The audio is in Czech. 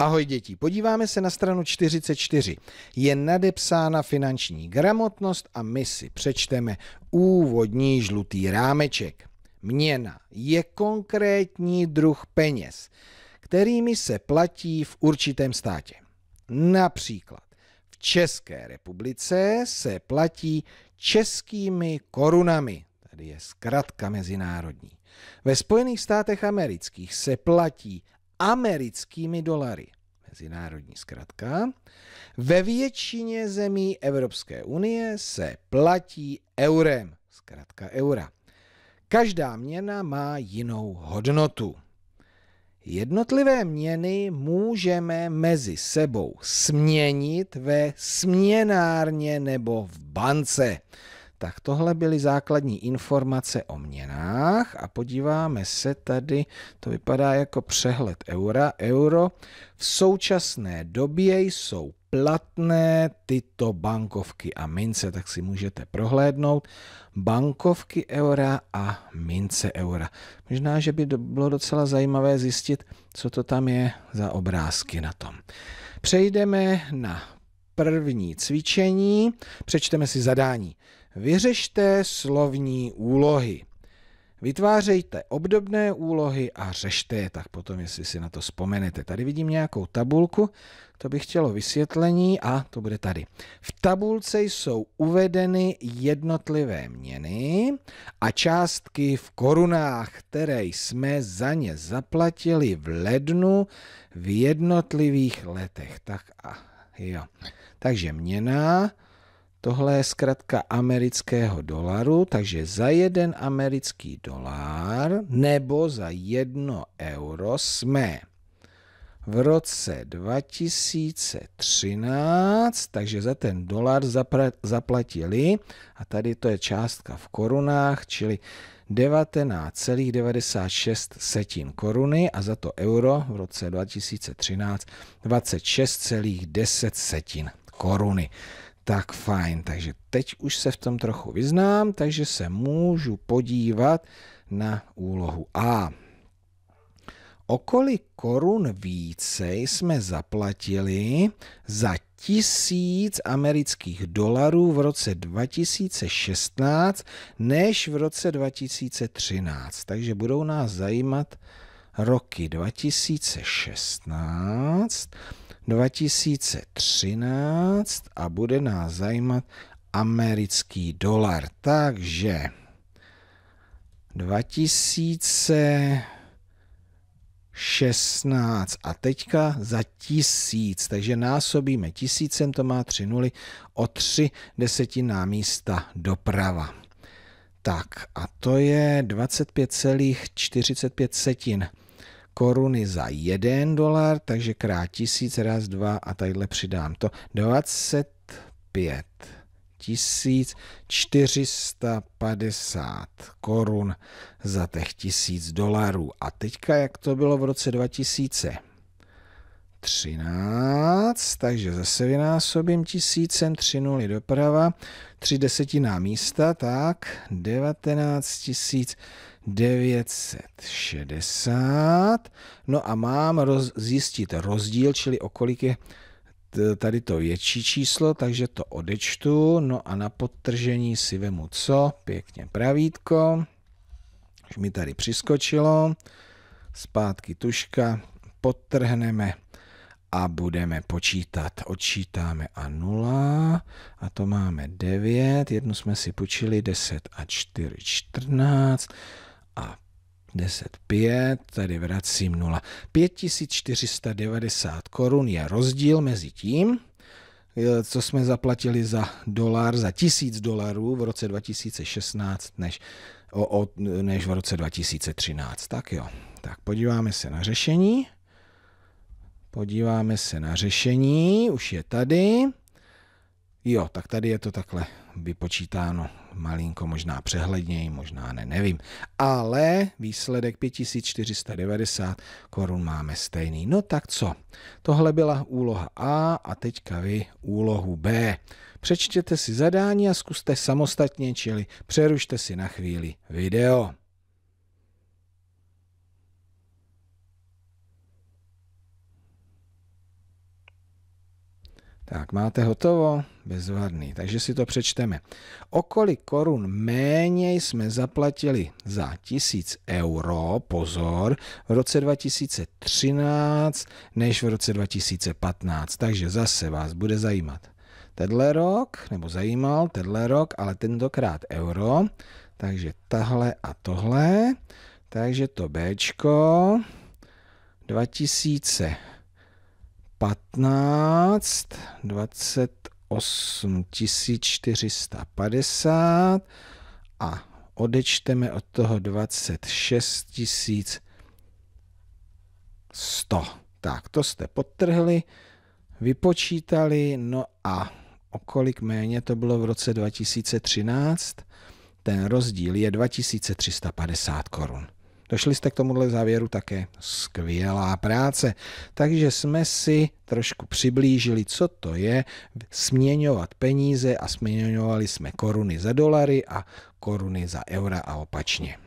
Ahoj děti, podíváme se na stranu 44. Je nadepsána finanční gramotnost a my si přečteme úvodní žlutý rámeček. Měna je konkrétní druh peněz, kterými se platí v určitém státě. Například v České republice se platí českými korunami, tady je zkratka mezinárodní. Ve Spojených státech amerických se platí americkými dolary. Mezinárodní zkratka. Ve většině zemí Evropské unie se platí eurem. Zkratka eura. Každá měna má jinou hodnotu. Jednotlivé měny můžeme mezi sebou směnit ve směnárně nebo v bance. Tak tohle byly základní informace o měnách a podíváme se tady, to vypadá jako přehled eura. Euro v současné době jsou platné tyto bankovky a mince, tak si můžete prohlédnout bankovky eura a mince eura. Možná, že by bylo docela zajímavé zjistit, co to tam je za obrázky na tom. Přejdeme na první cvičení. Přečteme si zadání. Vyřešte slovní úlohy. Vytvářejte obdobné úlohy a řešte je tak potom, jestli si na to vzpomenete. Tady vidím nějakou tabulku, to bych chtělo vysvětlení a to bude tady. V tabulce jsou uvedeny jednotlivé měny a částky v korunách, které jsme za ně zaplatili v lednu v jednotlivých letech. Tak a Jo. Takže měna, tohle je zkrátka amerického dolaru, takže za jeden americký dolar nebo za jedno euro jsme v roce 2013, takže za ten dolar zaplatili, a tady to je částka v korunách, čili 19,96 setin koruny a za to euro v roce 2013 26,10 setin koruny. Tak fajn, takže teď už se v tom trochu vyznám, takže se můžu podívat na úlohu A o kolik korun více jsme zaplatili za tisíc amerických dolarů v roce 2016 než v roce 2013. Takže budou nás zajímat roky 2016, 2013 a bude nás zajímat americký dolar. Takže 2000 16 a teďka za tisíc, takže násobíme tisícem, to má 3 nuly, o 3 desetiná místa doprava. Tak a to je 25,45 setin koruny za 1 dolar, takže krát tisíc, raz, dva a tadyhle přidám to. 25 450 korun za těch 1000 dolarů. A teďka, jak to bylo v roce 2013, takže zase vynásobím tisícem, tři nuly doprava, tři desetiná místa, tak 19 960. No a mám roz, zjistit rozdíl, čili o kolik je tady to větší číslo, takže to odečtu. No a na podtržení si vemu co? Pěkně pravítko. Už mi tady přiskočilo. Zpátky tuška. Podtrhneme a budeme počítat. Odčítáme a 0 a to máme 9, jednu jsme si počili 10 a 4, 14 10, 5, tady vracím 0. 5490 korun je rozdíl mezi tím, eh, co jsme zaplatili za dolar, za tisíc dolarů v roce 2016, než, o, o, než v roce 2013. Tak jo, tak podíváme se na řešení. Podíváme se na řešení, už je tady. Jo, tak tady je to takhle vypočítáno malinko, možná přehledněji, možná ne, nevím. Ale výsledek 5490 korun máme stejný. No tak co? Tohle byla úloha A a teďka vy úlohu B. Přečtěte si zadání a zkuste samostatně, čili přerušte si na chvíli video. Tak, máte hotovo? bezvadný. Takže si to přečteme. O korun méně jsme zaplatili za 1000 euro, pozor, v roce 2013 než v roce 2015. Takže zase vás bude zajímat tenhle rok, nebo zajímal tenhle rok, ale tentokrát euro. Takže tahle a tohle. Takže to B. 2015 28 8450 a odečteme od toho 26 100. Tak, to jste podtrhli, vypočítali, no a o kolik méně to bylo v roce 2013? Ten rozdíl je 2350 korun. Došli jste k tomuhle závěru také. Skvělá práce. Takže jsme si trošku přiblížili, co to je směňovat peníze a směňovali jsme koruny za dolary a koruny za eura a opačně.